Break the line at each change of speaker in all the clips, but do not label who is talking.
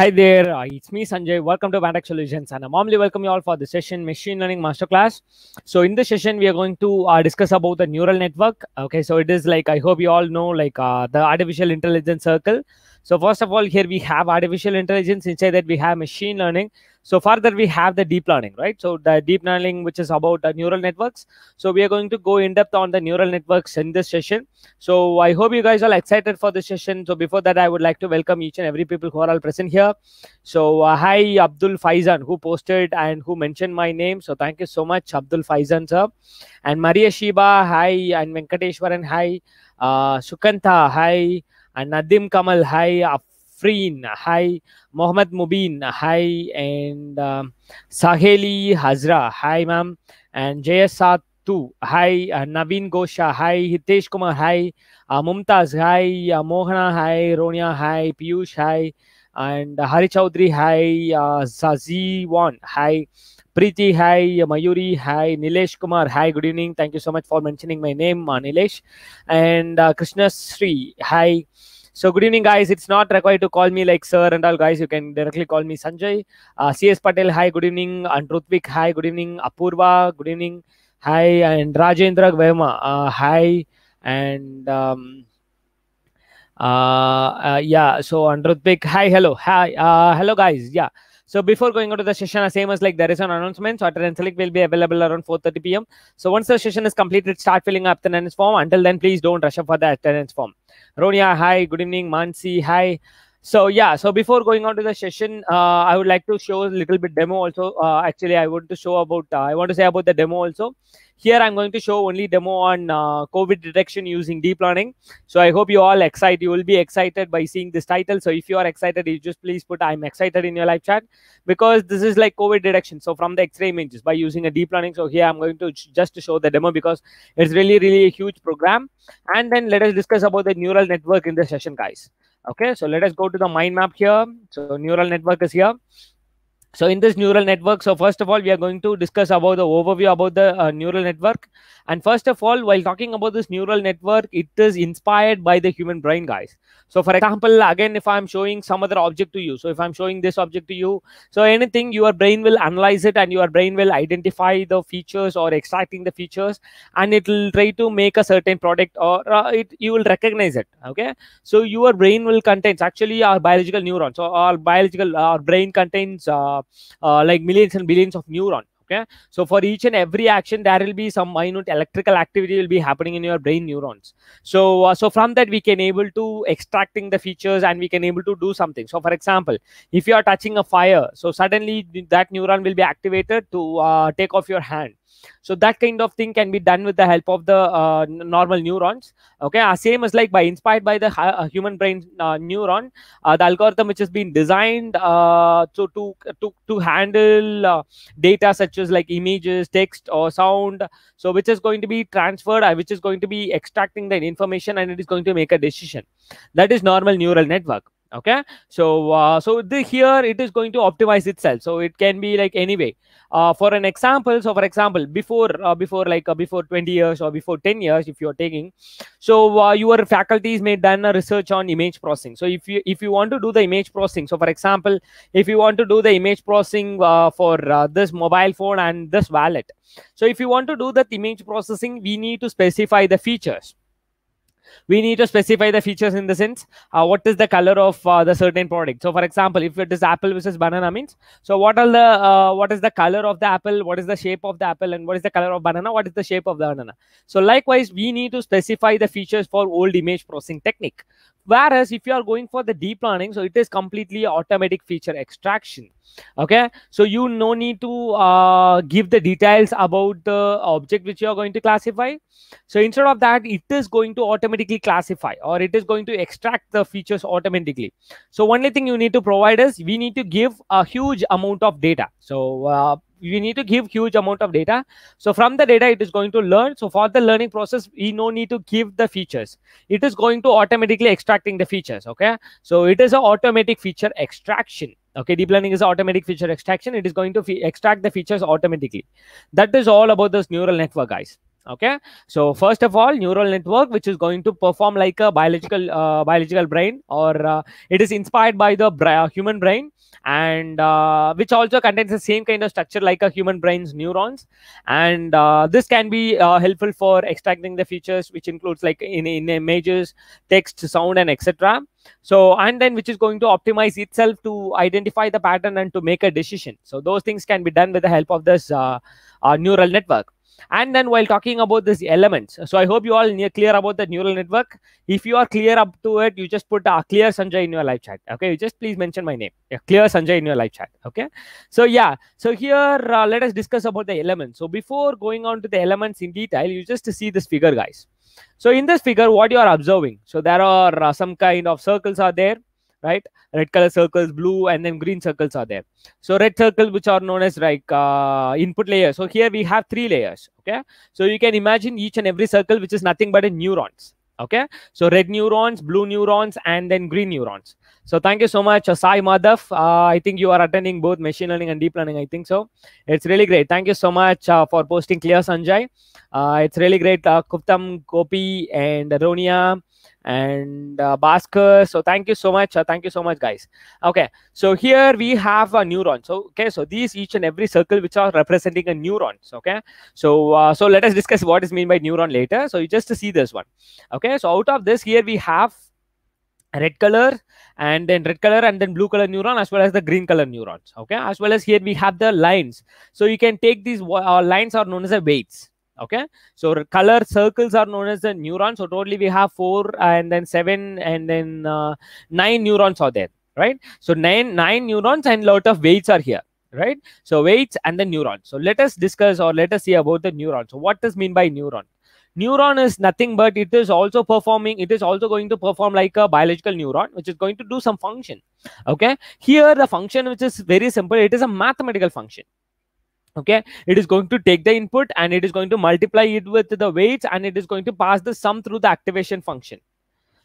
Hi there, uh, it's me Sanjay. Welcome to Vantac Solutions and I'm warmly welcome you all for the session Machine Learning Masterclass. So in this session, we are going to uh, discuss about the neural network. Okay, so it is like, I hope you all know, like uh, the artificial intelligence circle. So first of all, here we have artificial intelligence. Inside that we have machine learning. So further we have the deep learning, right? So the deep learning, which is about the neural networks. So we are going to go in depth on the neural networks in this session. So I hope you guys are excited for this session. So before that, I would like to welcome each and every people who are all present here. So uh, hi, Abdul Faizan, who posted and who mentioned my name. So thank you so much, Abdul Faizan, sir. And Maria Shiba, hi. And Venkateshwaran, hi. Uh, Sukanta, hi. And Nadim Kamal, hi. Afreen, hi. Mohammed Mubin, hi. And um, Saheli Hazra, hi, ma'am. And JS Satu, hi. Uh, Naveen Gosha, hi. Hitesh Kumar, hi. Uh, Mumtaz, hi. Uh, Mohana, hi. Ronia, hi. Piyush, hi. And uh, Hari Chaudhary, hi. Uh, Zazi Wan, hi. Preeti, hi. Mayuri, hi. Nilesh Kumar, hi. Good evening. Thank you so much for mentioning my name, uh, Nilesh. And uh, Krishna Sri, hi. So good evening, guys. It's not required to call me like sir and all, guys. You can directly call me Sanjay. Uh, C.S. Patel, hi, good evening. And hi, good evening. Apurva, good evening. Hi, and Rajendra Verma, uh, hi. And um, uh, uh yeah, so Andrutvik, hi, hello. Hi, uh, hello, guys. Yeah. So before going on to the session, same as like there is an announcement. So attendance select will be available around 4:30 p.m. So once the session is completed, start filling up the attendance form. Until then, please don't rush up for the attendance form. Ronia, hi. Good evening, Mansi. Hi. So yeah. So before going on to the session, uh, I would like to show a little bit demo also. Uh, actually, I want to show about. Uh, I want to say about the demo also. Here I'm going to show only demo on uh, COVID detection using deep learning. So I hope you all excited. You will be excited by seeing this title. So if you are excited, you just please put I'm excited in your live chat because this is like COVID detection. So from the X-ray images by using a deep learning. So here I'm going to just to show the demo because it's really, really a huge program. And then let us discuss about the neural network in the session, guys. Okay, so let us go to the mind map here. So neural network is here. So in this neural network, so first of all, we are going to discuss about the overview about the uh, neural network. And first of all, while talking about this neural network, it is inspired by the human brain, guys. So for example, again, if I'm showing some other object to you, so if I'm showing this object to you, so anything, your brain will analyze it and your brain will identify the features or extracting the features and it will try to make a certain product or uh, it, you will recognize it, okay? So your brain will contains actually our biological neurons. So our biological, our brain contains uh, uh, like millions and billions of neurons okay so for each and every action there will be some minute electrical activity will be happening in your brain neurons so uh, so from that we can able to extracting the features and we can able to do something so for example if you are touching a fire so suddenly that neuron will be activated to uh, take off your hand so that kind of thing can be done with the help of the uh, normal neurons okay uh, same as like by inspired by the uh, human brain uh, neuron uh, the algorithm which has been designed to to to, to handle data such as like images text or sound so which is going to be transferred which is going to be extracting the information and it is going to make a decision that is normal neural network okay so uh, so the, here it is going to optimize itself so it can be like anyway uh, for an example so for example before uh, before like uh, before 20 years or before 10 years if you're taking so uh, your faculties may done a research on image processing so if you if you want to do the image processing so for example if you want to do the image processing uh, for this mobile phone and this wallet so if you want to do that image processing we need to specify the features we need to specify the features in the sense uh, what is the color of uh, the certain product so for example if it is apple versus banana means so what are the uh, what is the color of the apple what is the shape of the apple and what is the color of banana what is the shape of the banana so likewise we need to specify the features for old image processing technique whereas if you are going for the deep learning so it is completely automatic feature extraction okay so you no need to uh, give the details about the object which you are going to classify so instead of that it is going to automatically classify or it is going to extract the features automatically so only thing you need to provide is we need to give a huge amount of data so uh, we need to give huge amount of data so from the data it is going to learn so for the learning process we no need to give the features it is going to automatically extracting the features okay so it is an automatic feature extraction okay deep learning is automatic feature extraction it is going to extract the features automatically that is all about this neural network guys okay so first of all neural network which is going to perform like a biological uh, biological brain or uh, it is inspired by the uh, human brain and uh, which also contains the same kind of structure like a human brain's neurons and uh, this can be uh, helpful for extracting the features which includes like in, in images text sound and etc so and then which is going to optimize itself to identify the pattern and to make a decision so those things can be done with the help of this neural network and then while talking about these elements, so I hope you all are clear about the neural network. If you are clear up to it, you just put a clear Sanjay in your live chat. Okay, you just please mention my name. clear Sanjay in your live chat. Okay, so yeah, so here uh, let us discuss about the elements. So before going on to the elements in detail, you just see this figure, guys. So in this figure, what you are observing? So there are uh, some kind of circles are there right red color circles blue and then green circles are there so red circles which are known as like uh, input layer so here we have three layers okay so you can imagine each and every circle which is nothing but a neurons okay so red neurons blue neurons and then green neurons so thank you so much uh, sai madhav uh, i think you are attending both machine learning and deep learning i think so it's really great thank you so much uh, for posting clear sanjay uh, it's really great uh, kuptam gopi and ronia and uh, So thank you so much. Uh, thank you so much, guys. Okay, so here we have a neuron. So okay, so these each and every circle which are representing a neurons. Okay, so uh, so let us discuss what is mean by neuron later. So you just see this one. Okay, so out of this here we have red color and then red color and then blue color neuron as well as the green color neurons okay as well as here we have the lines so you can take these uh, lines are known as the weights okay so color circles are known as the neurons so totally we have four uh, and then seven and then uh, nine neurons are there right so nine nine neurons and lot of weights are here right so weights and the neurons so let us discuss or let us see about the neuron so what does mean by neuron neuron is nothing but it is also performing it is also going to perform like a biological neuron which is going to do some function okay here the function which is very simple it is a mathematical function okay it is going to take the input and it is going to multiply it with the weights and it is going to pass the sum through the activation function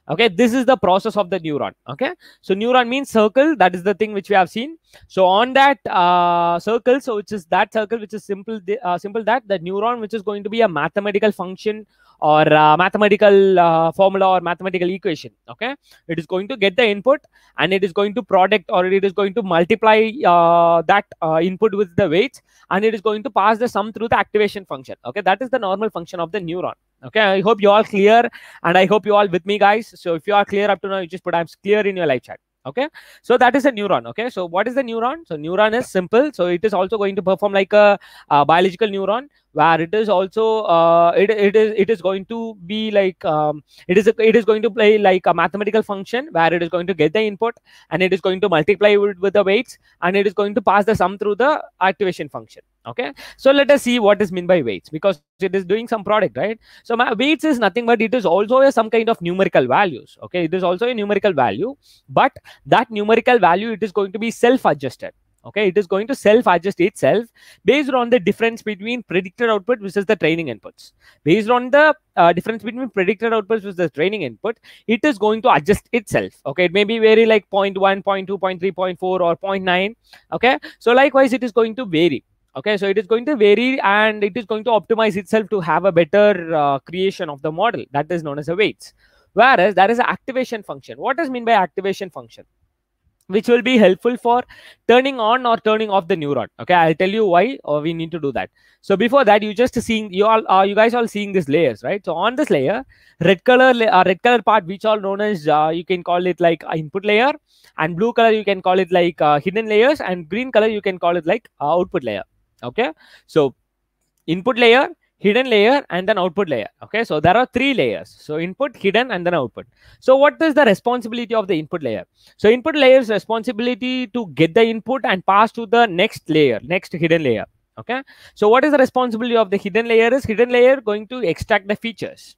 okay this is the process of the neuron okay so neuron means circle that is the thing which we have seen so on that uh, circle so which is that circle which is simple uh, simple that the neuron which is going to be a mathematical function or uh, mathematical uh, formula or mathematical equation okay it is going to get the input and it is going to product or it is going to multiply uh, that uh, input with the weights and it is going to pass the sum through the activation function okay that is the normal function of the neuron okay i hope you all clear and i hope you all with me guys so if you are clear up to now you just put i'm clear in your live chat okay so that is a neuron okay so what is the neuron so neuron is simple so it is also going to perform like a, a biological neuron where it is also uh, it, it is it is going to be like um, it is a, it is going to play like a mathematical function where it is going to get the input and it is going to multiply with, with the weights and it is going to pass the sum through the activation function okay so let us see what is mean by weights because it is doing some product right so my weights is nothing but it is also a, some kind of numerical values okay it is also a numerical value but that numerical value it is going to be self adjusted okay it is going to self adjust itself based on the difference between predicted output versus the training inputs based on the uh, difference between predicted outputs with the training input it is going to adjust itself okay it may be very like 0 0.1 0 0.2 0 0.3 0.4 or 0.9 okay so likewise it is going to vary okay so it is going to vary and it is going to optimize itself to have a better uh, creation of the model that is known as a weights whereas there is an activation function what does mean by activation function which will be helpful for turning on or turning off the neuron okay i'll tell you why or uh, we need to do that so before that you just seeing you all uh, you guys all seeing these layers right so on this layer red color uh, red color part which all known as uh, you can call it like input layer and blue color you can call it like uh, hidden layers and green color you can call it like output layer okay so input layer hidden layer and then output layer okay so there are three layers so input hidden and then output so what is the responsibility of the input layer so input layer's responsibility to get the input and pass to the next layer next hidden layer okay so what is the responsibility of the hidden layer is hidden layer going to extract the features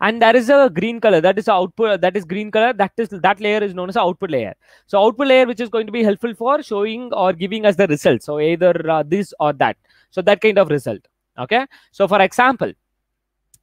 and there is a green color that is output that is green color that is that layer is known as output layer so output layer which is going to be helpful for showing or giving us the result so either uh, this or that so that kind of result okay so for example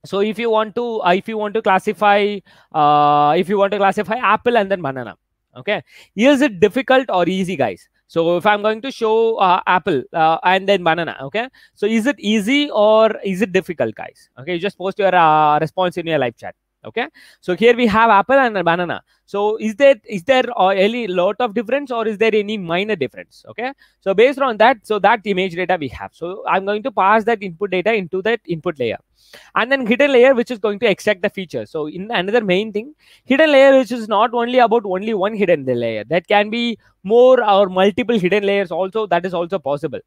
so if you want to uh, if you want to classify uh, if you want to classify apple and then banana okay is it difficult or easy guys so if I'm going to show uh, apple uh, and then banana, okay? So is it easy or is it difficult, guys? Okay, you just post your uh, response in your live chat okay so here we have apple and a banana so is there is there uh, any lot of difference or is there any minor difference okay so based on that so that image data we have so i'm going to pass that input data into that input layer and then hidden layer which is going to extract the feature so in another main thing hidden layer which is not only about only one hidden layer that can be more or multiple hidden layers also that is also possible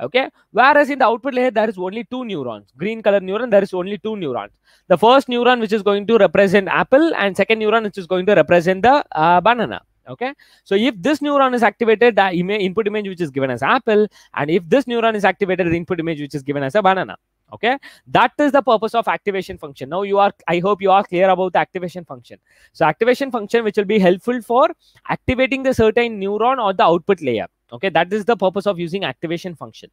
Okay. Whereas in the output layer, there is only two neurons. Green color neuron, there is only two neurons. The first neuron, which is going to represent apple, and second neuron, which is going to represent the uh, banana okay so if this neuron is activated the ima input image which is given as apple and if this neuron is activated the input image which is given as a banana okay that is the purpose of activation function now you are i hope you are clear about the activation function so activation function which will be helpful for activating the certain neuron or the output layer okay that is the purpose of using activation function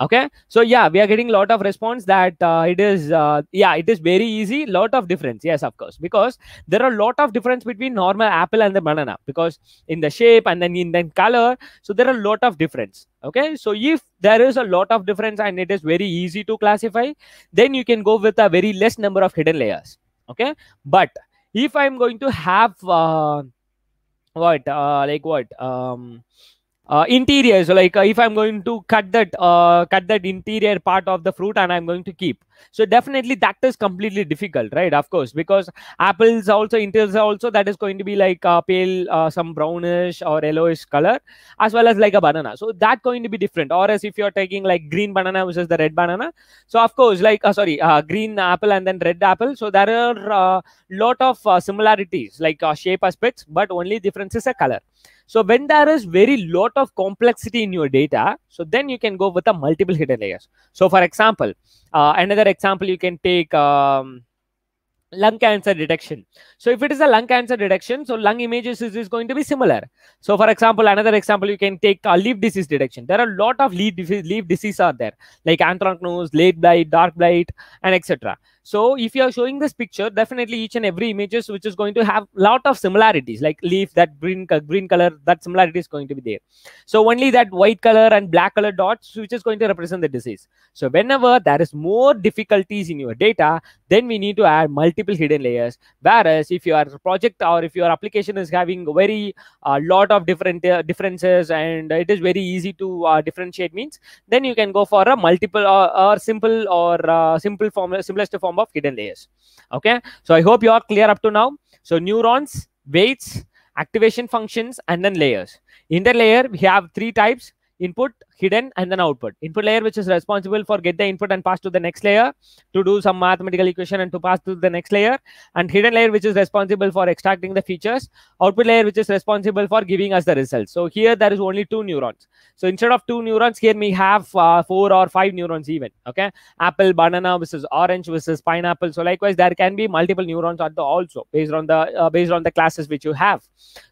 okay so yeah we are getting lot of response that uh, it is uh, yeah it is very easy lot of difference yes of course because there are lot of difference between normal apple and the banana because in the shape and then in the color so there are lot of difference okay so if there is a lot of difference and it is very easy to classify then you can go with a very less number of hidden layers okay but if i'm going to have uh, what uh, like what um uh, interiors like uh, if i'm going to cut that uh, cut that interior part of the fruit and i'm going to keep so definitely that is completely difficult right of course because apples also interiors also that is going to be like a uh, pale uh, some brownish or yellowish color as well as like a banana so that going to be different or as if you're taking like green banana versus the red banana so of course like uh, sorry uh, green apple and then red apple so there are a uh, lot of similarities like shape aspects but only difference is a color so when there is very lot of complexity in your data, so then you can go with the multiple hidden layers. So for example, uh, another example you can take um, lung cancer detection. So if it is a lung cancer detection, so lung images is, is going to be similar. So for example, another example, you can take a uh, leaf disease detection. There are a lot of leaf, disease, leaf disease are there, like anthracnose, late blight, dark blight, and etc. So if you are showing this picture, definitely each and every images which is going to have lot of similarities, like leaf, that green green color, that similarity is going to be there. So only that white color and black color dots, which is going to represent the disease. So whenever there is more difficulties in your data, then we need to add multiple hidden layers. Whereas if your project or if your application is having very uh, lot of different uh, differences and it is very easy to uh, differentiate means, then you can go for a multiple or, uh, or simple or uh, simple form, simplest form of hidden layers okay so i hope you are clear up to now so neurons weights activation functions and then layers in the layer we have three types input hidden and then output. Input layer, which is responsible for get the input and pass to the next layer to do some mathematical equation and to pass to the next layer. And hidden layer, which is responsible for extracting the features. Output layer, which is responsible for giving us the results. So here there is only two neurons. So instead of two neurons, here we have uh, four or five neurons even. Okay. Apple, banana versus orange versus pineapple. So likewise, there can be multiple neurons at the also based on the uh, based on the classes which you have.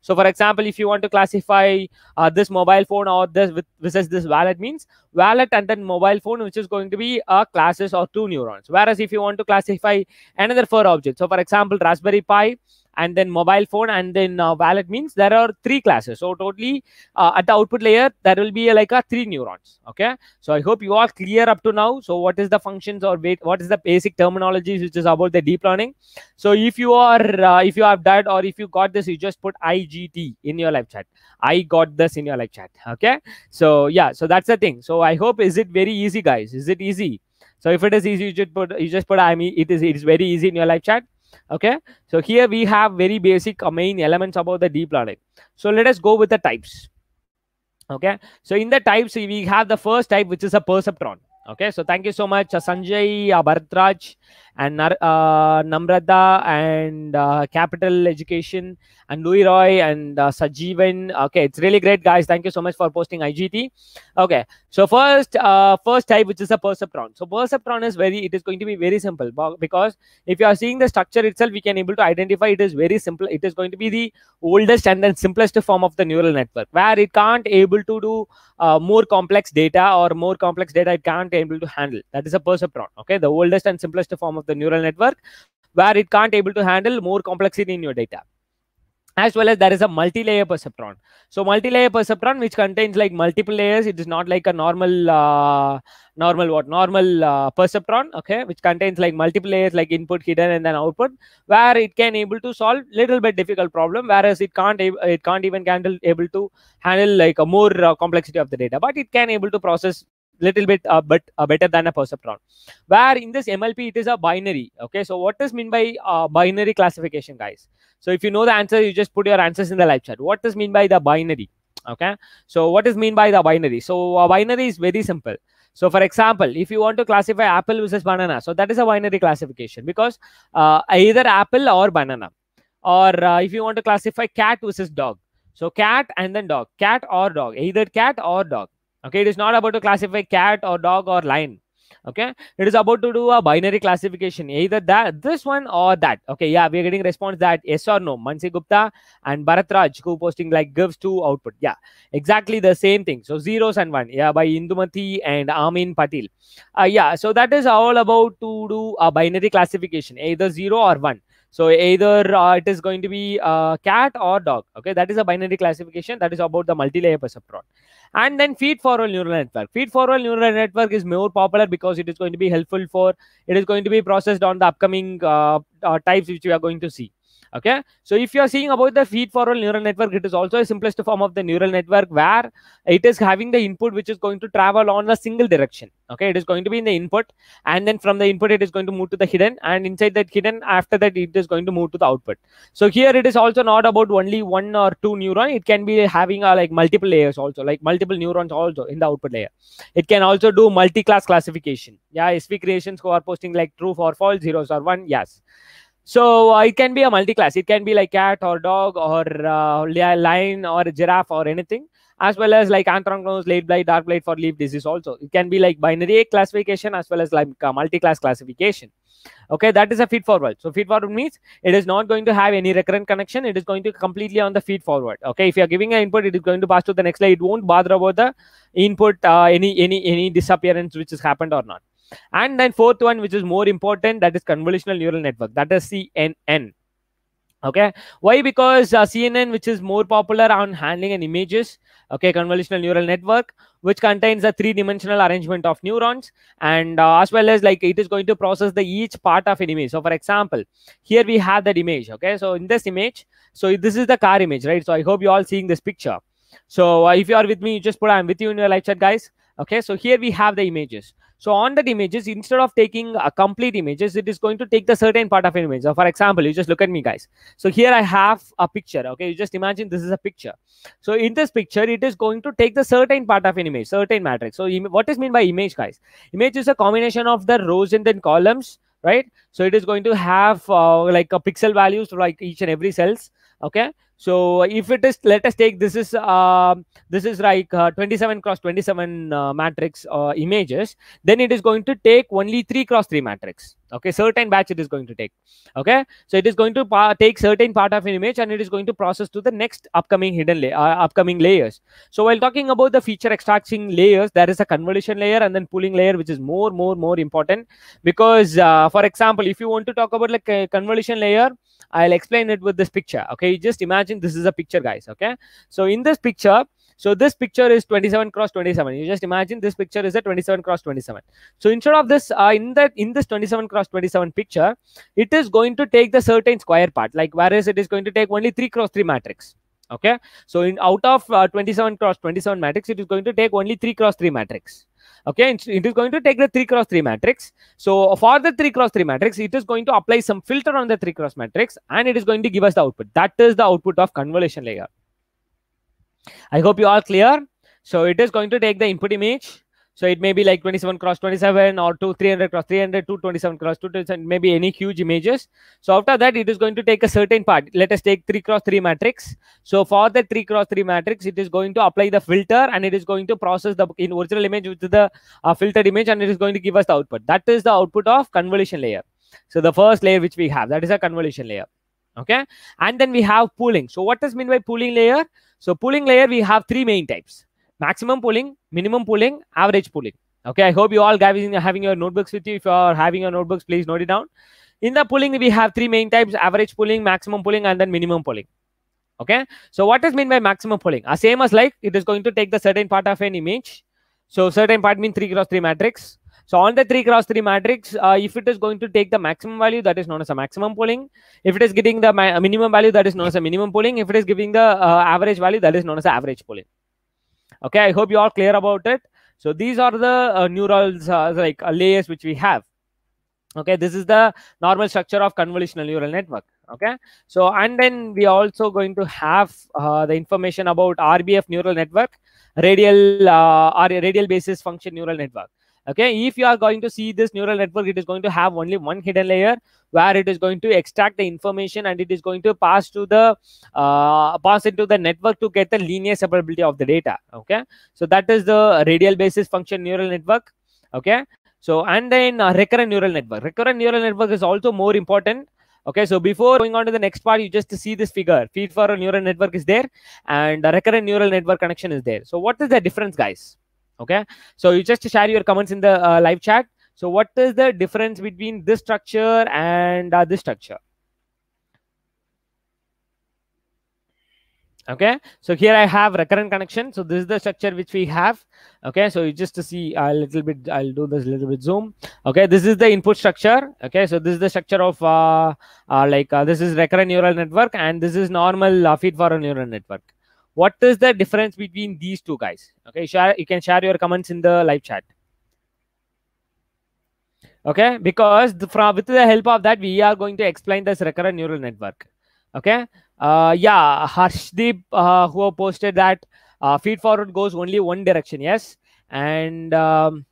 So for example, if you want to classify uh, this mobile phone or this with versus this Wallet means wallet, and then mobile phone, which is going to be a uh, classes or two neurons. Whereas if you want to classify another four objects, so for example, Raspberry Pi, and then mobile phone and then uh, wallet means there are three classes so totally uh, at the output layer there will be like a three neurons okay so i hope you are clear up to now so what is the functions or what is the basic terminology which is about the deep learning so if you are uh, if you have that or if you got this you just put igt in your live chat i got this in your live chat okay so yeah so that's the thing so i hope is it very easy guys is it easy so if it is easy you just put you just put i mean it is it is very easy in your live chat okay so here we have very basic uh, main elements about the deep learning so let us go with the types okay so in the types we have the first type which is a perceptron okay so thank you so much uh, sanjay uh, bharatraj and uh, Namrata and uh, Capital Education and Louis Roy and uh, Sajivan. Okay, it's really great, guys. Thank you so much for posting IGT. Okay, so first, uh, first type which is a perceptron. So perceptron is very, it is going to be very simple because if you are seeing the structure itself, we can able to identify it is very simple. It is going to be the oldest and then simplest form of the neural network where it can't able to do uh, more complex data or more complex data it can't able to handle. That is a perceptron. Okay, the oldest and simplest form of the neural network where it can't able to handle more complexity in your data as well as there is a multi-layer perceptron so multi-layer perceptron which contains like multiple layers it is not like a normal uh, normal what normal uh, perceptron okay which contains like multiple layers like input hidden and then output where it can able to solve little bit difficult problem whereas it can't it can't even handle able to handle like a more uh, complexity of the data but it can able to process little bit uh, but uh, better than a perceptron where in this mlp it is a binary okay so what does mean by uh, binary classification guys so if you know the answer you just put your answers in the live chat what does mean by the binary okay so what is mean by the binary so a binary is very simple so for example if you want to classify apple versus banana so that is a binary classification because uh, either apple or banana or uh, if you want to classify cat versus dog so cat and then dog cat or dog either cat or dog okay it is not about to classify cat or dog or lion okay it is about to do a binary classification either that this one or that okay yeah we are getting response that yes or no mansi gupta and bharat raj who posting like gives two output yeah exactly the same thing so zeros and one yeah by indumati and amin patil uh, yeah so that is all about to do a binary classification either zero or one so either uh, it is going to be uh, cat or dog. Okay, that is a binary classification that is about the multi-layer perceptron. And then feed-forward neural network. Feed-forward neural network is more popular because it is going to be helpful for it is going to be processed on the upcoming uh, uh types which we are going to see okay so if you are seeing about the feed forward neural network it is also a simplest form of the neural network where it is having the input which is going to travel on a single direction okay it is going to be in the input and then from the input it is going to move to the hidden and inside that hidden after that it is going to move to the output so here it is also not about only one or two neuron it can be having a, uh, like multiple layers also like multiple neurons also in the output layer it can also do multi-class classification yeah sv creations who are posting like true or false zeros or one yes so uh, it can be a multi-class. It can be like cat or dog or uh, lion or giraffe or anything, as well as like anthracnose, late blight, dark blight for leaf disease also. It can be like binary classification as well as like uh, multi-class classification. Okay, that is a feed forward. So feed forward means it is not going to have any recurrent connection. It is going to completely on the feed forward. Okay, if you are giving an input, it is going to pass to the next layer. It won't bother about the input, uh, any any any disappearance which has happened or not. And then fourth one, which is more important, that is convolutional neural network. That is CNN. Okay. Why? Because uh, CNN, which is more popular on handling and images, okay, convolutional neural network, which contains a three-dimensional arrangement of neurons, and uh, as well as like it is going to process the each part of an image. So, for example, here we have that image. Okay. So in this image, so this is the car image, right? So I hope you all seeing this picture. So uh, if you are with me, you just put I'm with you in your live chat, guys. Okay. So here we have the images. So on that images, instead of taking a complete images, it is going to take the certain part of an image. So for example, you just look at me guys. So here I have a picture. Okay, you just imagine this is a picture. So in this picture, it is going to take the certain part of an image, certain matrix. So what is mean by image guys? Image is a combination of the rows and then columns right so it is going to have uh, like a pixel values like each and every cells okay so if it is let us take this is uh, this is like uh, 27 cross 27 uh, matrix uh, images then it is going to take only 3 cross 3 matrix okay certain batch it is going to take okay so it is going to take certain part of an image and it is going to process to the next upcoming hidden la uh, upcoming layers so while talking about the feature extracting layers there is a convolution layer and then pooling layer which is more more more important because uh, for example if you want to talk about like a convolution layer I'll explain it with this picture. Okay, just imagine this is a picture, guys. Okay, so in this picture, so this picture is 27 cross 27. You just imagine this picture is a 27 cross 27. So instead of this, uh, in that in this 27 cross 27 picture, it is going to take the certain square part. Like whereas it is going to take only three cross three matrix. Okay, so in out of uh, 27 cross 27 matrix, it is going to take only three cross three matrix okay it is going to take the 3 cross 3 matrix so for the 3 cross 3 matrix it is going to apply some filter on the 3 cross matrix and it is going to give us the output that is the output of convolution layer i hope you are clear so it is going to take the input image so it may be like 27 cross 27 or 2 300 cross 300, 227 cross 227, maybe any huge images. So after that, it is going to take a certain part. Let us take 3 cross 3 matrix. So for the 3 cross 3 matrix, it is going to apply the filter and it is going to process the in original image with the uh, filtered image and it is going to give us the output. That is the output of convolution layer. So the first layer which we have, that is a convolution layer. Okay. And then we have pooling. So what does mean by pooling layer? So pooling layer, we have three main types maximum pooling, minimum pooling, average pooling. Okay, I hope you all guys are having your notebooks with you. If you are having your notebooks, please note it down. In the pooling, we have three main types, average pooling, maximum pooling, and then minimum pooling. Okay, so what does mean by maximum pooling? Uh, same as like, it is going to take the certain part of an image. So certain part means 3 cross 3 matrix. So on the 3 cross 3 matrix, uh, if it is going to take the maximum value, that is known as a maximum pooling. If it is getting the uh, minimum value, that is known as a minimum pooling. If it is giving the uh, average value, that is known as average pooling okay i hope you are clear about it so these are the uh, uh, like uh, layers which we have okay this is the normal structure of convolutional neural network okay so and then we are also going to have uh, the information about rbf neural network radial uh, radial basis function neural network okay if you are going to see this neural network it is going to have only one hidden layer where it is going to extract the information and it is going to pass to the uh, pass into the network to get the linear separability of the data okay so that is the radial basis function neural network okay so and then uh, recurrent neural network recurrent neural network is also more important okay so before going on to the next part you just see this figure feed for a neural network is there and a recurrent neural network connection is there so what is the difference guys okay so you just share your comments in the uh, live chat so what is the difference between this structure and uh, this structure okay so here i have recurrent connection so this is the structure which we have okay so you just to see a little bit i'll do this little bit zoom okay this is the input structure okay so this is the structure of uh, uh like uh, this is recurrent neural network and this is normal uh, feed forward neural network what is the difference between these two guys okay share you can share your comments in the live chat okay because the, from with the help of that we are going to explain this recurrent neural network okay uh, yeah harshdeep uh, who posted that uh, feed forward goes only one direction yes and um,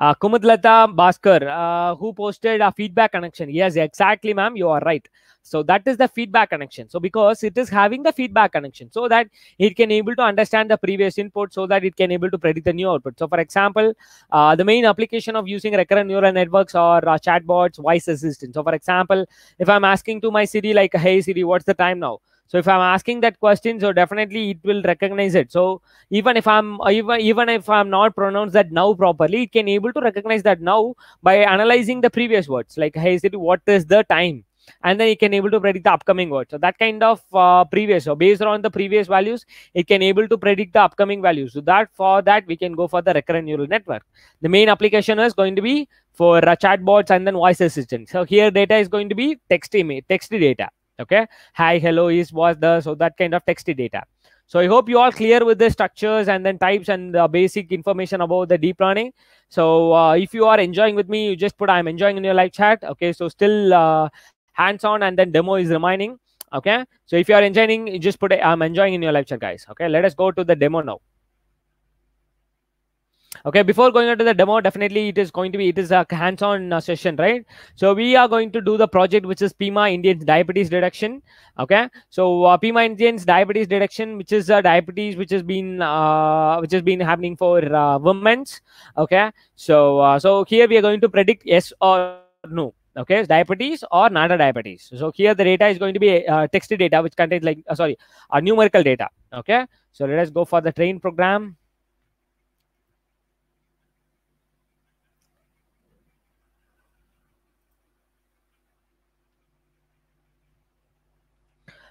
uh, Kumudlata Bhaskar, uh, who posted a feedback connection. Yes, exactly, ma'am. You are right. So that is the feedback connection. So because it is having the feedback connection so that it can able to understand the previous input so that it can able to predict the new output. So for example, uh, the main application of using recurrent neural networks or uh, chatbots, voice assistant. So for example, if I'm asking to my Siri like, hey Siri, what's the time now? so if i'm asking that question so definitely it will recognize it so even if i'm even even if i'm not pronounced that now properly it can able to recognize that now by analyzing the previous words like hey Siri, what is the time and then it can able to predict the upcoming word so that kind of uh, previous so based on the previous values it can able to predict the upcoming values so that for that we can go for the recurrent neural network the main application is going to be for uh, chatbots and then voice assistant. so here data is going to be text email text data okay hi hello is was the so that kind of texty data so i hope you all clear with the structures and then types and the basic information about the deep learning so uh, if you are enjoying with me you just put i'm enjoying in your live chat okay so still uh, hands on and then demo is remaining okay so if you are enjoying you just put i'm enjoying in your live chat guys okay let us go to the demo now okay before going into the demo definitely it is going to be it is a hands-on uh, session right so we are going to do the project which is pima indians diabetes detection okay so uh, pima indians diabetes detection which is a uh, diabetes which has been uh, which has been happening for uh, women's okay so uh, so here we are going to predict yes or no okay diabetes or not a diabetes so here the data is going to be uh, text data which contains like uh, sorry uh, numerical data okay so let us go for the train program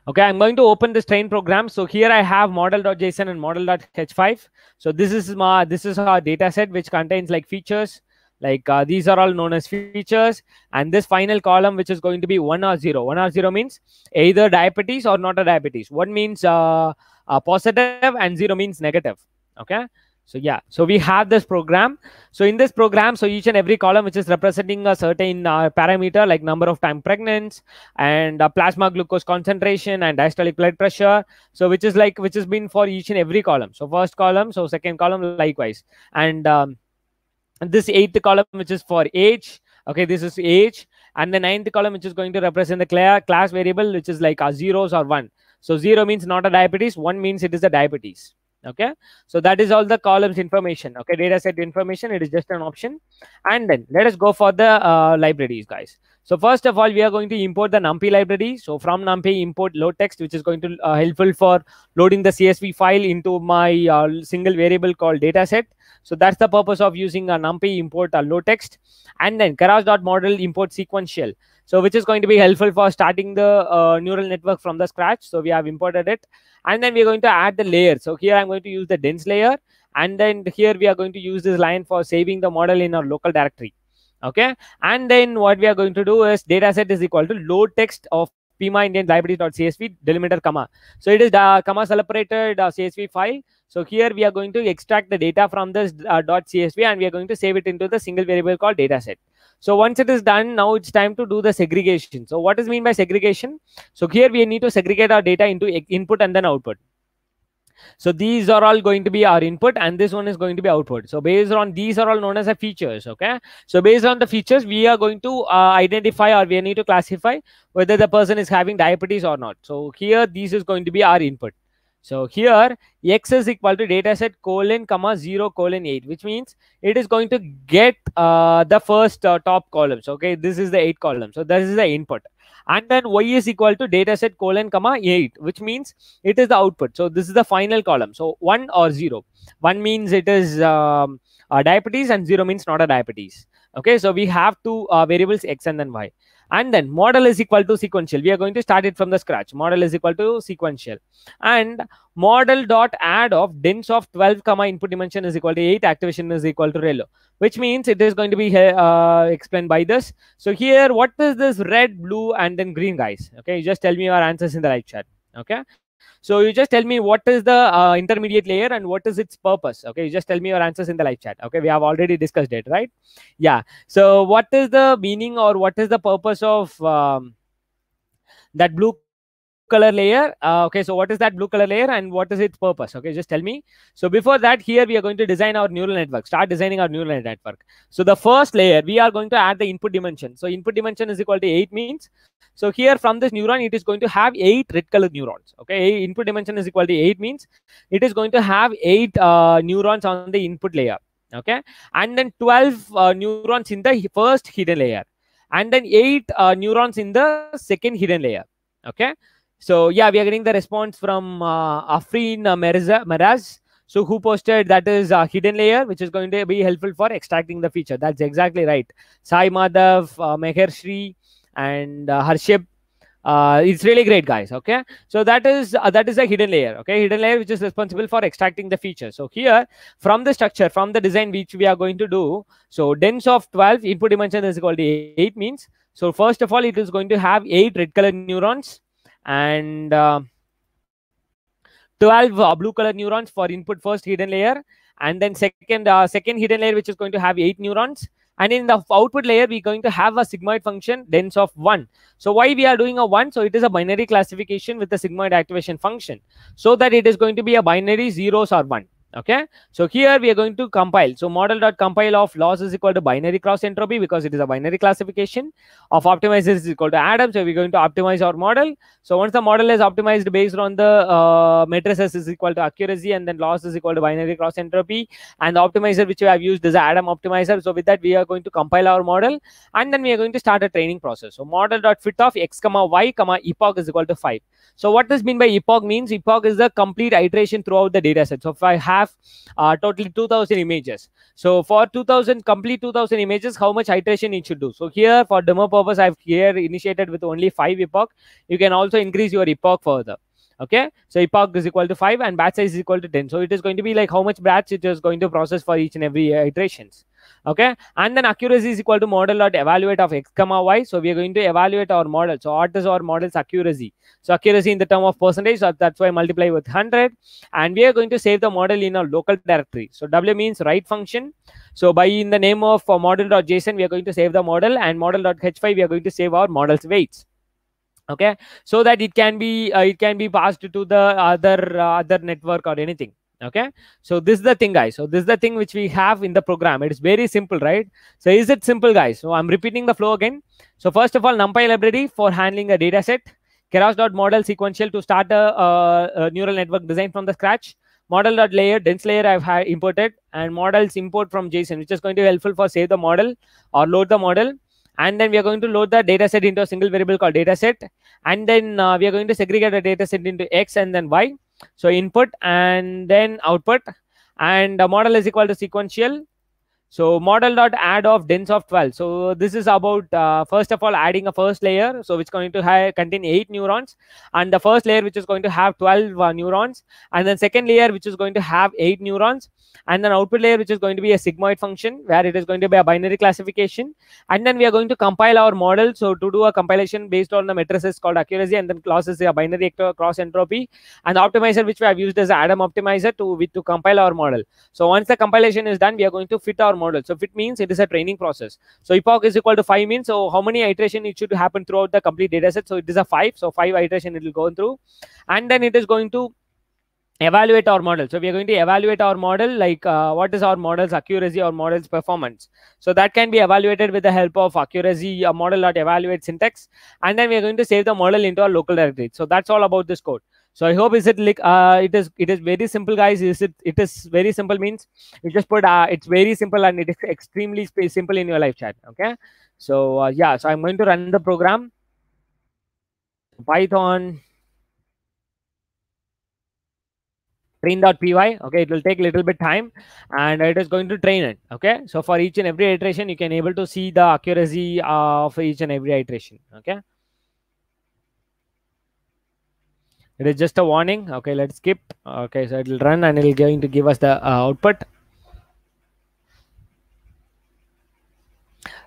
Okay, I'm going to open this train program. So here I have model.json and model.h5. So this is my this is our data set which contains like features. Like uh, these are all known as features. And this final column, which is going to be one or zero. One or zero means either diabetes or not a diabetes. One means uh, uh and zero means negative. Okay. So yeah, so we have this program. So in this program, so each and every column which is representing a certain uh, parameter like number of time pregnant and uh, plasma glucose concentration and diastolic blood pressure. So which is like which has been for each and every column. So first column, so second column likewise, and, um, this eighth column which is for age. Okay, this is age, and the ninth column which is going to represent the class variable which is like a uh, zeros or one. So zero means not a diabetes, one means it is a diabetes okay so that is all the columns information okay data set information it is just an option and then let us go for the uh, libraries guys so first of all we are going to import the numpy library so from numpy import load text which is going to uh, helpful for loading the csv file into my uh, single variable called data set so that's the purpose of using a numpy import a load text and then model import sequential so which is going to be helpful for starting the uh, neural network from the scratch. So we have imported it and then we're going to add the layer. So here I'm going to use the dense layer and then here we are going to use this line for saving the model in our local directory. Okay. And then what we are going to do is dataset is equal to load text of pima indian library.csv delimiter comma. So it is the comma separated uh, CSV file. So here we are going to extract the data from this uh, .csv and we are going to save it into the single variable called dataset. So once it is done, now it's time to do the segregation. So what is mean by segregation? So here we need to segregate our data into input and then output. So these are all going to be our input and this one is going to be output. So based on these are all known as the features. Okay. So based on the features, we are going to uh, identify or we need to classify whether the person is having diabetes or not. So here, this is going to be our input. So here x is equal to data set colon comma 0 colon 8 which means it is going to get uh, the first uh, top columns. Okay, this is the 8 column. So this is the input and then y is equal to data set colon comma 8 which means it is the output. So this is the final column. So 1 or 0. 1 means it is um, a diabetes and 0 means not a diabetes. Okay, so we have two uh, variables x and then y and then model is equal to sequential we are going to start it from the scratch model is equal to sequential and model dot add of dins of 12 comma input dimension is equal to 8 activation is equal to relo which means it is going to be uh, uh explained by this so here what is this red blue and then green guys okay you just tell me your answers in the live chat okay so you just tell me what is the uh, intermediate layer and what is its purpose. Okay, you just tell me your answers in the live chat. Okay, we have already discussed it, right? Yeah. So what is the meaning or what is the purpose of um, that blue color layer. Uh, okay, so what is that blue color layer and what is its purpose? Okay, just tell me. So before that, here we are going to design our neural network, start designing our neural network. So the first layer, we are going to add the input dimension. So input dimension is equal to 8 means. So here from this neuron, it is going to have 8 red color neurons. Okay, input dimension is equal to 8 means it is going to have 8 uh, neurons on the input layer. Okay, and then 12 uh, neurons in the first hidden layer and then eight uh, neurons in the second hidden layer okay so yeah, we are getting the response from uh, Afreen Meraz, so who posted that is a uh, hidden layer, which is going to be helpful for extracting the feature. That's exactly right. Sai Madhav, uh, Meher Shri, and uh, Harship. Uh, it's really great, guys. Okay, so that is uh, that is a hidden layer. Okay, hidden layer which is responsible for extracting the feature. So here, from the structure, from the design which we are going to do, so dense of 12 input dimension is equal to eight means. So first of all, it is going to have eight red color neurons and uh, 12 uh, blue color neurons for input first hidden layer and then second uh, second hidden layer which is going to have eight neurons and in the output layer we're going to have a sigmoid function dense of one so why we are doing a one so it is a binary classification with the sigmoid activation function so that it is going to be a binary zeros or one okay so here we are going to compile so model.compile of loss is equal to binary cross entropy because it is a binary classification of optimizers is equal to adam so we're going to optimize our model so once the model is optimized based on the uh, matrices is equal to accuracy and then loss is equal to binary cross entropy and the optimizer which we have used is adam optimizer so with that we are going to compile our model and then we are going to start a training process so model.fit of x comma y comma epoch is equal to 5 so what does mean by epoch means epoch is the complete iteration throughout the data set so if i have have uh, totally 2000 images. So for 2000 complete 2000 images, how much iteration it should do. So here for demo purpose, I've here initiated with only five epoch. You can also increase your epoch further okay so epoch is equal to 5 and batch size is equal to 10 so it is going to be like how much batch it is going to process for each and every iterations okay and then accuracy is equal to model dot evaluate of x comma y so we are going to evaluate our model so what is our model's accuracy so accuracy in the term of percentage so that's why multiply with 100 and we are going to save the model in a local directory so w means write function so by in the name of model.json uh, model dot json we are going to save the model and model dot h5 we are going to save our model's weights okay so that it can be uh, it can be passed to the other uh, other network or anything okay so this is the thing guys so this is the thing which we have in the program it's very simple right so is it simple guys so i'm repeating the flow again so first of all numpy library for handling a data set keras.model sequential to start a, a, a, neural network design from the scratch model.layer dense layer i've imported and models import from json which is going to be helpful for save the model or load the model and then we are going to load the data set into a single variable called data set and then uh, we are going to segregate the data set into x and then y so input and then output and the model is equal to sequential so model dot add of dense of 12. So this is about, uh, first of all, adding a first layer. So it's going to contain eight neurons and the first layer, which is going to have 12 uh, neurons and then second layer, which is going to have eight neurons and then output layer, which is going to be a sigmoid function where it is going to be a binary classification. And then we are going to compile our model. So to do a compilation based on the matrices called accuracy and then clauses a binary cross entropy and the optimizer, which we have used as Adam optimizer to, to compile our model. So once the compilation is done, we are going to fit our model. So it means it is a training process. So epoch is equal to 5 means so how many iteration it should happen throughout the complete data set. So it is a 5. So 5 iteration it will go through. And then it is going to evaluate our model. So we are going to evaluate our model like uh, what is our model's accuracy or model's performance. So that can be evaluated with the help of accuracy that model.evaluate syntax. And then we are going to save the model into our local directory. So that's all about this code so i hope is it like uh, it is it is very simple guys is it it is very simple means you just put uh, it's very simple and it is extremely simple in your live chat okay so uh, yeah so i'm going to run the program python train.py okay it will take a little bit time and it is going to train it okay so for each and every iteration you can able to see the accuracy uh, of each and every iteration okay it is just a warning okay let's skip okay so it will run and it will going to give us the uh, output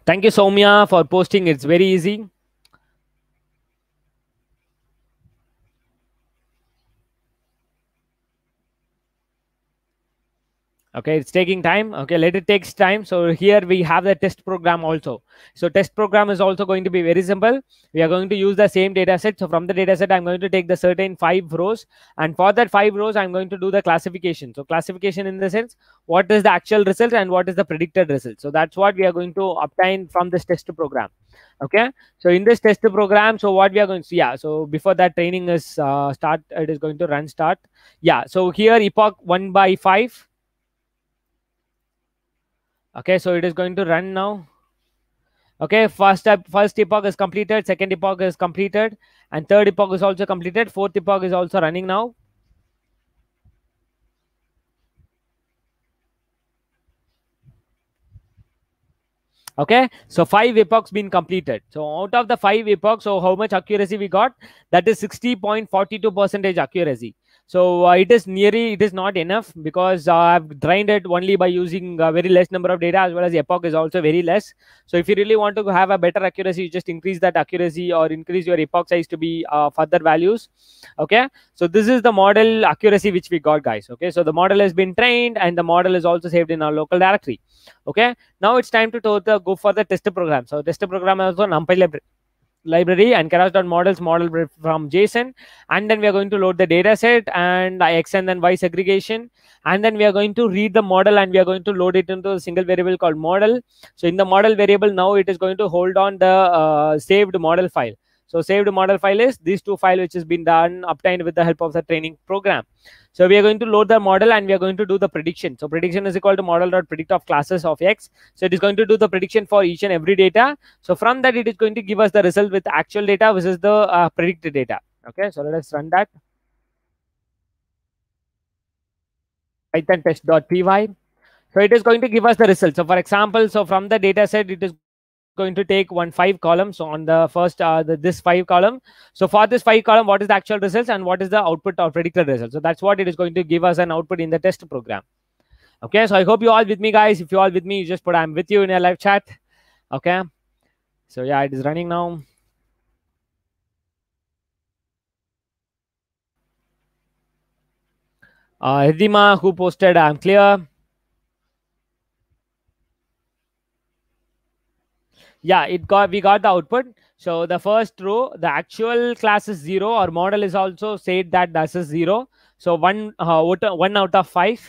thank you soumya for posting it's very easy okay it's taking time okay later takes time so here we have the test program also so test program is also going to be very simple we are going to use the same data set so from the data set i'm going to take the certain five rows and for that five rows i'm going to do the classification so classification in the sense what is the actual result and what is the predicted result so that's what we are going to obtain from this test program okay so in this test program so what we are going to yeah so before that training is uh, start it is going to run start yeah so here epoch 1 by 5 Okay, so it is going to run now. Okay, first step, first epoch is completed, second epoch is completed, and third epoch is also completed. Fourth epoch is also running now. okay so five epochs been completed so out of the five epochs so how much accuracy we got that is 60.42 percentage accuracy so uh, it is nearly, it is not enough because I've drained it only by using a very less number of data as well as epoch is also very less. So if you really want to have a better accuracy, you just increase that accuracy or increase your epoch size to be uh, further values. Okay. So this is the model accuracy which we got guys. Okay. So the model has been trained and the model is also saved in our local directory okay now it's time to go for the tester program so tester program is also numpy library library and keras.models model from JSON. And then we are going to load the data set and X and then Y segregation. And then we are going to read the model and we are going to load it into a single variable called model. So in the model variable now, it is going to hold on the uh, saved model file. So saved model file is these two file which has been done obtained with the help of the training program. So we are going to load the model and we are going to do the prediction. So prediction is equal to model dot predict of classes of x. So it is going to do the prediction for each and every data. So from that it is going to give us the result with actual data versus the uh, predicted data. Okay, so let us run that. Python test.py. So it is going to give us the result. So for example, so from the data set, it is going to take one five column. So on the first, uh, the, this five column. So for this five column, what is the actual results and what is the output of predicted result? So that's what it is going to give us an output in the test program. Okay, so I hope you all with me, guys. If you all with me, you just put I'm with you in a live chat. Okay, so yeah, it is running now. Uh, Hidima, who posted I'm clear. yeah it got we got the output so the first row the actual class is zero our model is also said that this is zero so one uh, one out of five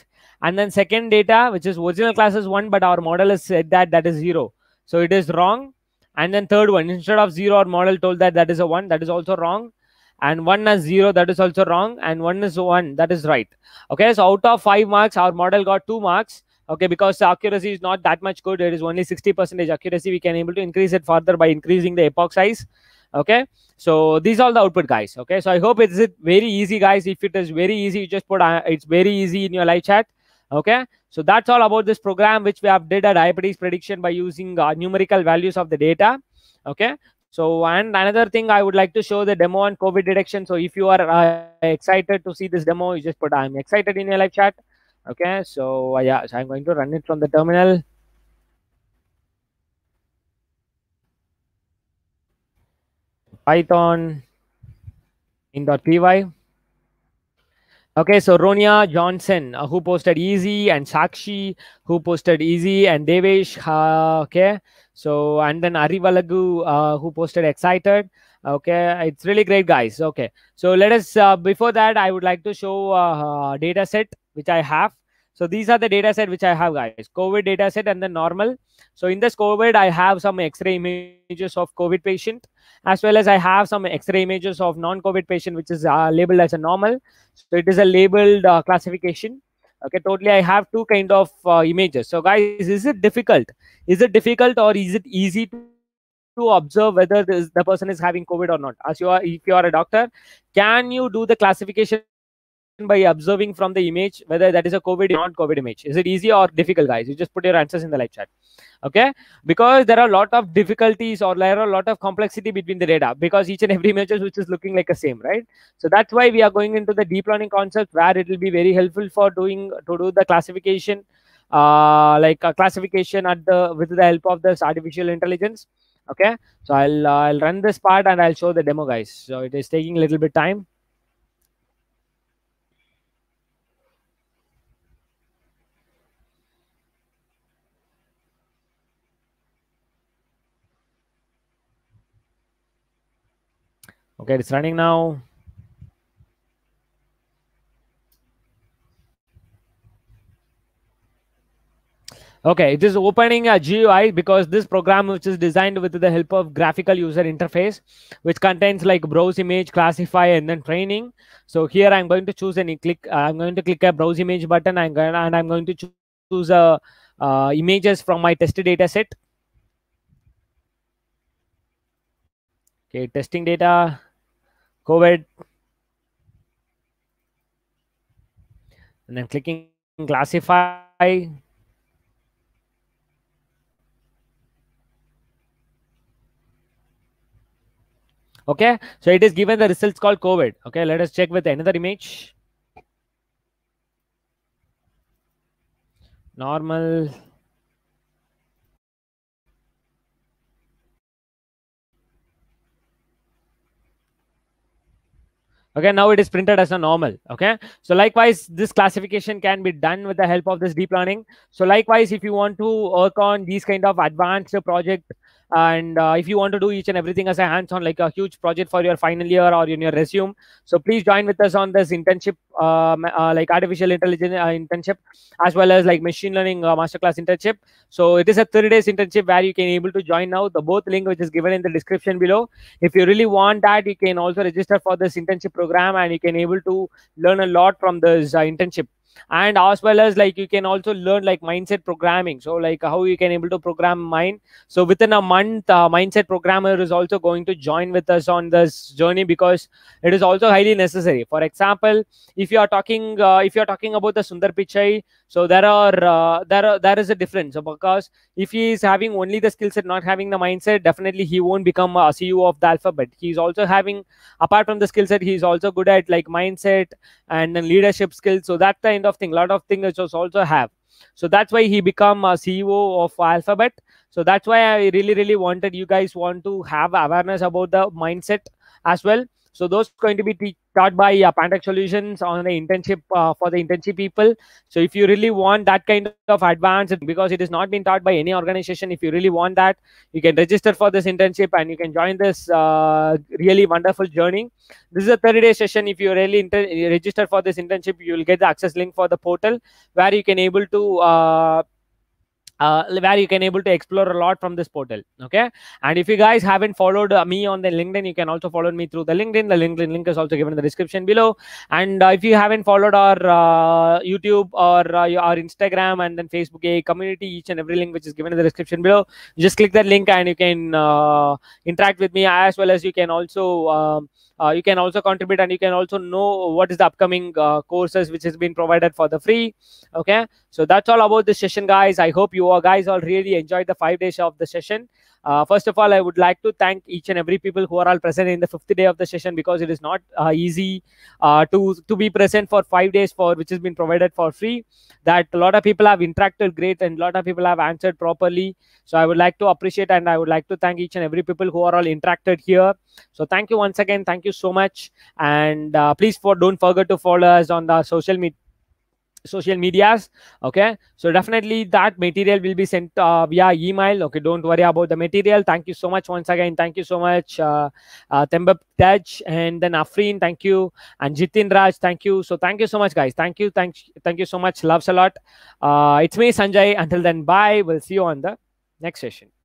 and then second data which is original class is one but our model is said that that is zero so it is wrong and then third one instead of zero our model told that that is a one that is also wrong and one is zero that is also wrong and one is one that is right okay so out of five marks our model got two marks okay because accuracy is not that much good it is only 60 percentage accuracy we can able to increase it further by increasing the epoch size okay so these are the output guys okay so i hope it's it very easy guys if it is very easy you just put uh, it's very easy in your live chat okay so that's all about this program which we have did a diabetes prediction by using uh, numerical values of the data okay so and another thing i would like to show the demo on covid detection so if you are uh, excited to see this demo you just put i'm excited in your live chat okay so uh, yeah so i'm going to run it from the terminal python in.py okay so ronia johnson uh, who posted easy and sakshi who posted easy and devesh uh, okay so and then arivalagu uh, who posted excited okay it's really great guys okay so let us uh, before that i would like to show a uh, uh, data set which i have so these are the data set which i have guys covid data set and the normal so in this covid i have some x-ray images of covid patient as well as i have some x-ray images of non-covid patient which is uh, labeled as a normal so it is a labeled uh, classification okay totally i have two kind of uh, images so guys is it difficult is it difficult or is it easy to to observe whether this, the person is having COVID or not. As you are, if you are a doctor, can you do the classification by observing from the image whether that is a COVID or not COVID image? Is it easy or difficult, guys? You just put your answers in the live chat, okay? Because there are a lot of difficulties or there are a lot of complexity between the data because each and every image which is looking like a same, right? So that's why we are going into the deep learning concept where it will be very helpful for doing to do the classification uh, like a classification at the with the help of this artificial intelligence okay so i'll uh, i'll run this part and i'll show the demo guys so it is taking a little bit time okay it's running now Okay, it is opening a GUI because this program which is designed with the help of graphical user interface, which contains like browse image, classify, and then training. So here I'm going to choose and click. Uh, I'm going to click a browse image button. I'm going and I'm going to choose uh, uh, images from my test data set. Okay, testing data, COVID, and then clicking classify Okay, so it is given the results called COVID. Okay, let us check with another image. Normal. okay now it is printed as a normal okay so likewise this classification can be done with the help of this deep learning so likewise if you want to work on these kind of advanced project and uh, if you want to do each and everything as a hands-on, like a huge project for your final year or in your resume, so please join with us on this internship, uh, uh like artificial intelligence uh, internship, as well as like machine learning uh, masterclass internship. So it is a 30 days internship where you can able to join now. The both link which is given in the description below. If you really want that, you can also register for this internship program, and you can able to learn a lot from this internship and as well as like you can also learn like mindset programming so like how you can able to program mind so within a month uh, mindset programmer is also going to join with us on this journey because it is also highly necessary for example if you are talking uh, if you are talking about the sundar pichai so there are uh, there are, there is a difference because if he is having only the skill set not having the mindset definitely he won't become a ceo of the alphabet he's also having apart from the skill set he's also good at like mindset and leadership skills so that kind of thing lot of things just also have so that's why he become a ceo of alphabet so that's why i really really wanted you guys want to have awareness about the mindset as well so those going to be te- taught by uh, Solutions on the internship uh, for the internship people. So if you really want that kind of advance, because it is not being taught by any organization, if you really want that, you can register for this internship and you can join this uh, really wonderful journey. This is a 30-day session. If you really inter- register for this internship, you will get the access link for the portal where you can able to uh, uh, where you can able to explore a lot from this portal okay and if you guys haven't followed uh, me on the linkedin you can also follow me through the linkedin the linkedin link is also given in the description below and uh, if you haven't followed our uh, youtube or uh, our instagram and then facebook a community each and every link which is given in the description below just click that link and you can uh, interact with me as well as you can also um, uh, you can also contribute and you can also know what is the upcoming uh, courses which has been provided for the free okay so that's all about this session guys i hope you all guys all really enjoyed the five days of the session uh, first of all, I would like to thank each and every people who are all present in the fifth day of the session because it is not uh, easy uh, to to be present for five days for which has been provided for free. That a lot of people have interacted great and a lot of people have answered properly. So I would like to appreciate and I would like to thank each and every people who are all interacted here. So thank you once again. Thank you so much. And uh, please for don't forget to follow us on the social media social medias okay so definitely that material will be sent uh, via email okay don't worry about the material thank you so much once again thank you so much uh, uh Taj and then Afreen thank you and Jitin Raj thank you so thank you so much guys thank you thank thank you so much loves a lot uh, it's me Sanjay until then bye we'll see you on the next session